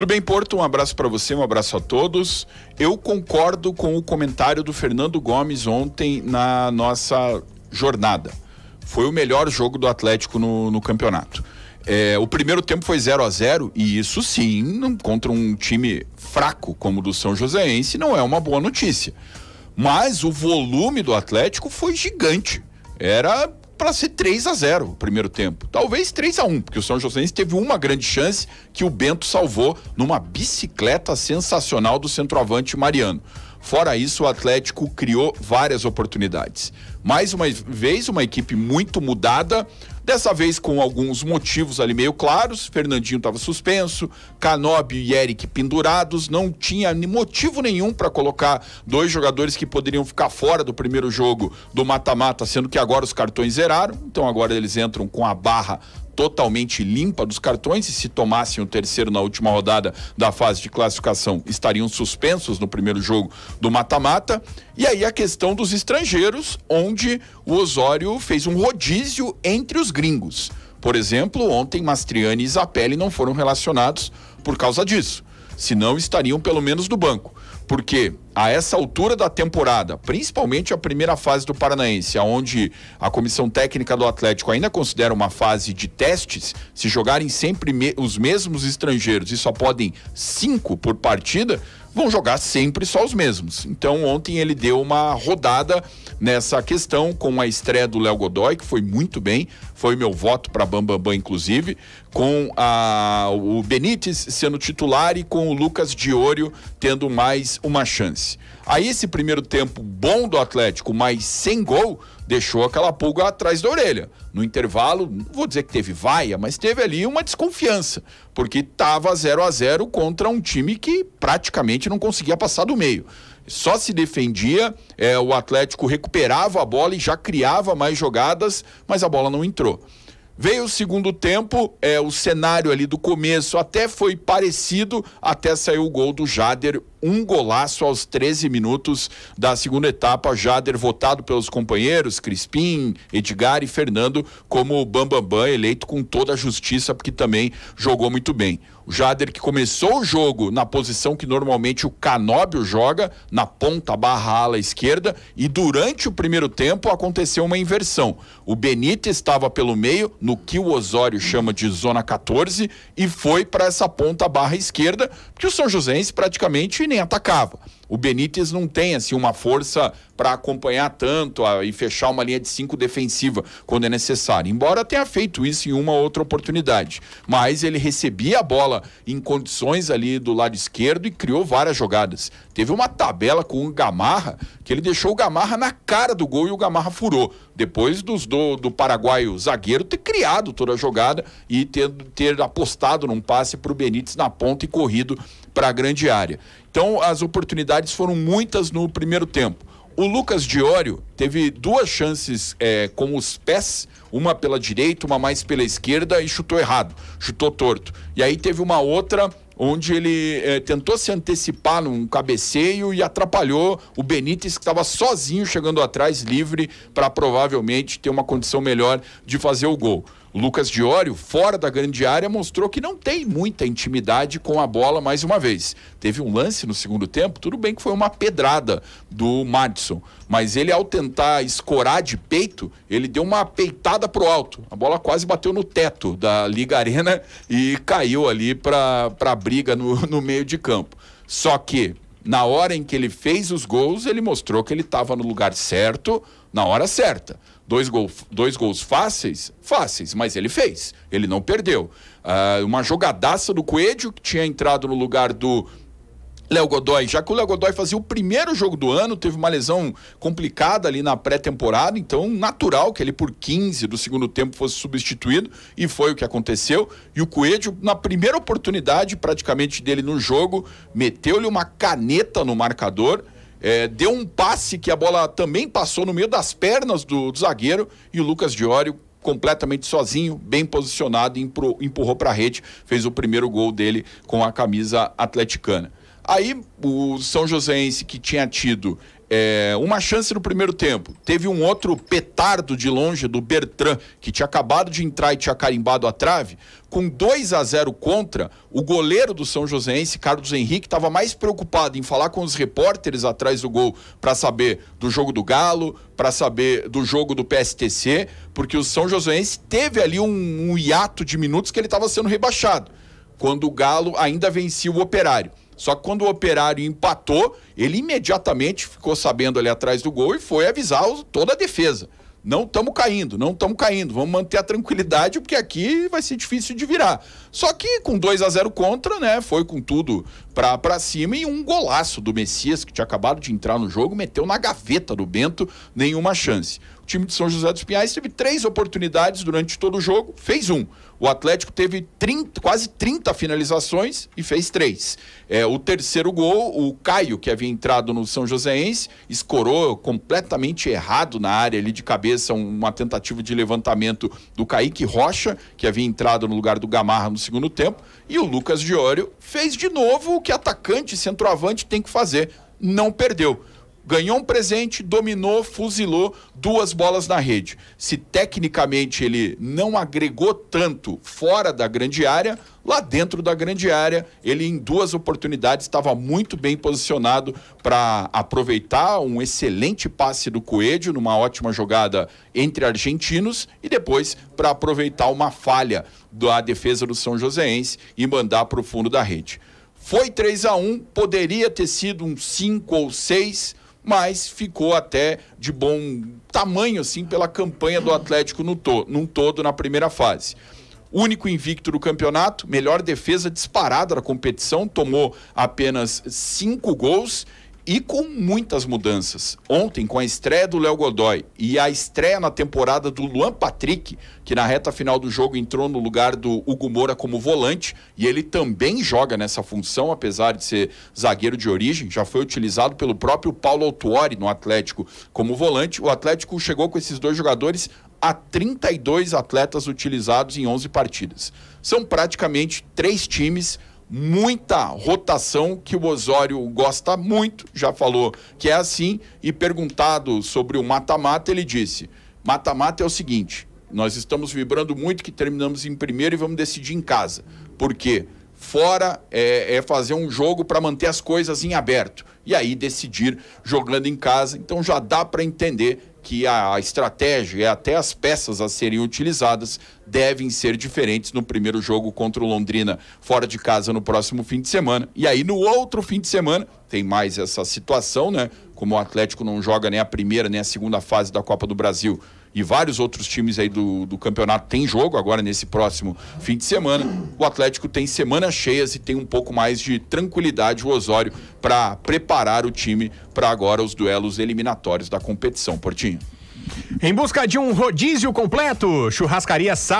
Tudo bem, Porto? Um abraço para você, um abraço a todos. Eu concordo com o comentário do Fernando Gomes ontem na nossa jornada. Foi o melhor jogo do Atlético no, no campeonato. É, o primeiro tempo foi 0 a 0 e isso sim, contra um time fraco como o do São Joséense, não é uma boa notícia. Mas o volume do Atlético foi gigante. Era para ser 3 a 0 o primeiro tempo. Talvez 3 a 1 porque o São José teve uma grande chance que o Bento salvou numa bicicleta sensacional do centroavante Mariano. Fora isso, o Atlético criou várias oportunidades. Mais uma vez, uma equipe muito mudada. Dessa vez com alguns motivos ali meio claros. Fernandinho estava suspenso, Canobi e Eric pendurados. Não tinha motivo nenhum para colocar dois jogadores que poderiam ficar fora do primeiro jogo do mata-mata, sendo que agora os cartões zeraram. Então agora eles entram com a barra totalmente limpa dos cartões e se tomassem o terceiro na última rodada da fase de classificação, estariam suspensos no primeiro jogo do mata-mata. E aí a questão dos estrangeiros, onde onde o Osório fez um rodízio entre os gringos. Por exemplo, ontem Mastriani e Isapelli não foram relacionados por causa disso, senão estariam pelo menos no banco. Porque a essa altura da temporada, principalmente a primeira fase do Paranaense, onde a comissão técnica do Atlético ainda considera uma fase de testes, se jogarem sempre me os mesmos estrangeiros e só podem cinco por partida, vão jogar sempre só os mesmos. Então ontem ele deu uma rodada nessa questão com a estreia do Léo Godoy, que foi muito bem, foi meu voto para Bambambam, Bam, inclusive, com a, o Benítez sendo titular e com o Lucas Diório tendo mais uma chance. Aí esse primeiro tempo bom do Atlético, mas sem gol, deixou aquela pulga atrás da orelha. No intervalo, não vou dizer que teve vaia, mas teve ali uma desconfiança, porque estava 0 a 0 contra um time que praticamente não conseguia passar do meio. Só se defendia, é, o Atlético recuperava a bola e já criava mais jogadas, mas a bola não entrou. Veio o segundo tempo, é, o cenário ali do começo até foi parecido, até saiu o gol do Jader um golaço aos 13 minutos da segunda etapa, Jader votado pelos companheiros Crispim, Edgar e Fernando como o Bambambam Bam Bam, eleito com toda a justiça porque também jogou muito bem. O Jader que começou o jogo na posição que normalmente o Canóbio joga, na ponta barra ala esquerda, e durante o primeiro tempo aconteceu uma inversão. O Benítez estava pelo meio, no que o Osório chama de zona 14, e foi para essa ponta barra esquerda, que o São Joséense praticamente nem atacava. O Benítez não tem assim uma força para acompanhar tanto a, e fechar uma linha de cinco defensiva quando é necessário. Embora tenha feito isso em uma outra oportunidade, mas ele recebia a bola em condições ali do lado esquerdo e criou várias jogadas. Teve uma tabela com o Gamarra que ele deixou o Gamarra na cara do gol e o Gamarra furou. Depois dos do, do paraguaio zagueiro ter criado toda a jogada e ter, ter apostado num passe para o Benítez na ponta e corrido para a grande área. Então as oportunidades oportunidades foram muitas no primeiro tempo. O Lucas Diório teve duas chances é, com os pés, uma pela direita, uma mais pela esquerda e chutou errado, chutou torto. E aí teve uma outra onde ele é, tentou se antecipar num cabeceio e atrapalhou o Benítez, que estava sozinho chegando atrás, livre, para provavelmente ter uma condição melhor de fazer o gol. Lucas Diório, fora da grande área, mostrou que não tem muita intimidade com a bola mais uma vez. Teve um lance no segundo tempo, tudo bem que foi uma pedrada do Madison, mas ele ao tentar escorar de peito, ele deu uma peitada pro alto. A bola quase bateu no teto da Liga Arena e caiu ali para a briga no, no meio de campo. Só que na hora em que ele fez os gols, ele mostrou que ele estava no lugar certo, na hora certa. Dois, gol, dois gols fáceis? Fáceis, mas ele fez. Ele não perdeu. Uh, uma jogadaça do Coelho, que tinha entrado no lugar do Léo Godoy, já que o Léo Godoy fazia o primeiro jogo do ano, teve uma lesão complicada ali na pré-temporada, então natural que ele por 15 do segundo tempo fosse substituído, e foi o que aconteceu. E o Coelho, na primeira oportunidade praticamente dele no jogo, meteu-lhe uma caneta no marcador. É, deu um passe que a bola também passou no meio das pernas do, do zagueiro e o Lucas Diório completamente sozinho, bem posicionado, empurrou para a rede, fez o primeiro gol dele com a camisa atleticana. Aí o São Joséense, que tinha tido é, uma chance no primeiro tempo, teve um outro petardo de longe do Bertrand, que tinha acabado de entrar e tinha carimbado a trave. Com 2 a 0 contra, o goleiro do São Joséense, Carlos Henrique, estava mais preocupado em falar com os repórteres atrás do gol para saber do jogo do Galo, para saber do jogo do PSTC, porque o São Joséense teve ali um, um hiato de minutos que ele estava sendo rebaixado, quando o Galo ainda vencia o Operário. Só que quando o operário empatou, ele imediatamente ficou sabendo ali atrás do gol e foi avisar toda a defesa. Não estamos caindo, não estamos caindo, vamos manter a tranquilidade, porque aqui vai ser difícil de virar. Só que com 2 a 0 contra, né? Foi com tudo pra, pra cima e um golaço do Messias, que tinha acabado de entrar no jogo, meteu na gaveta do Bento, nenhuma chance time de São José dos Pinhais teve três oportunidades durante todo o jogo, fez um. O Atlético teve 30, quase 30 finalizações e fez três. É, o terceiro gol, o Caio, que havia entrado no São Joséense, escorou completamente errado na área ali de cabeça, uma tentativa de levantamento do Kaique Rocha, que havia entrado no lugar do Gamarra no segundo tempo. E o Lucas Diório fez de novo o que atacante, centroavante tem que fazer. Não perdeu ganhou um presente, dominou, fuzilou duas bolas na rede. Se tecnicamente ele não agregou tanto fora da grande área, lá dentro da grande área, ele em duas oportunidades estava muito bem posicionado para aproveitar um excelente passe do Coelho numa ótima jogada entre argentinos e depois para aproveitar uma falha da defesa do São Joséense e mandar para o fundo da rede. Foi 3 a 1, poderia ter sido um 5 ou 6 mas ficou até de bom tamanho, assim, pela campanha do Atlético no to num todo na primeira fase único invicto do campeonato, melhor defesa disparada da competição, tomou apenas cinco gols e com muitas mudanças. Ontem, com a estreia do Léo Godoy e a estreia na temporada do Luan Patrick, que na reta final do jogo entrou no lugar do Hugo Moura como volante, e ele também joga nessa função, apesar de ser zagueiro de origem, já foi utilizado pelo próprio Paulo Autuori no Atlético como volante. O Atlético chegou com esses dois jogadores a 32 atletas utilizados em 11 partidas. São praticamente três times muita rotação que o Osório gosta muito, já falou que é assim, e perguntado sobre o mata-mata, ele disse: mata-mata é o seguinte, nós estamos vibrando muito que terminamos em primeiro e vamos decidir em casa. Por quê? Fora é, é fazer um jogo para manter as coisas em aberto. E aí decidir jogando em casa. Então já dá para entender que a estratégia e até as peças a serem utilizadas devem ser diferentes no primeiro jogo contra o Londrina fora de casa no próximo fim de semana. E aí no outro fim de semana tem mais essa situação, né? Como o Atlético não joga nem a primeira nem a segunda fase da Copa do Brasil e vários outros times aí do, do campeonato têm jogo agora nesse próximo fim de semana. O Atlético tem semanas cheias e tem um pouco mais de tranquilidade o Osório para preparar o time para agora os duelos eliminatórios da competição, Portinho. Em busca de um rodízio completo, churrascaria Sá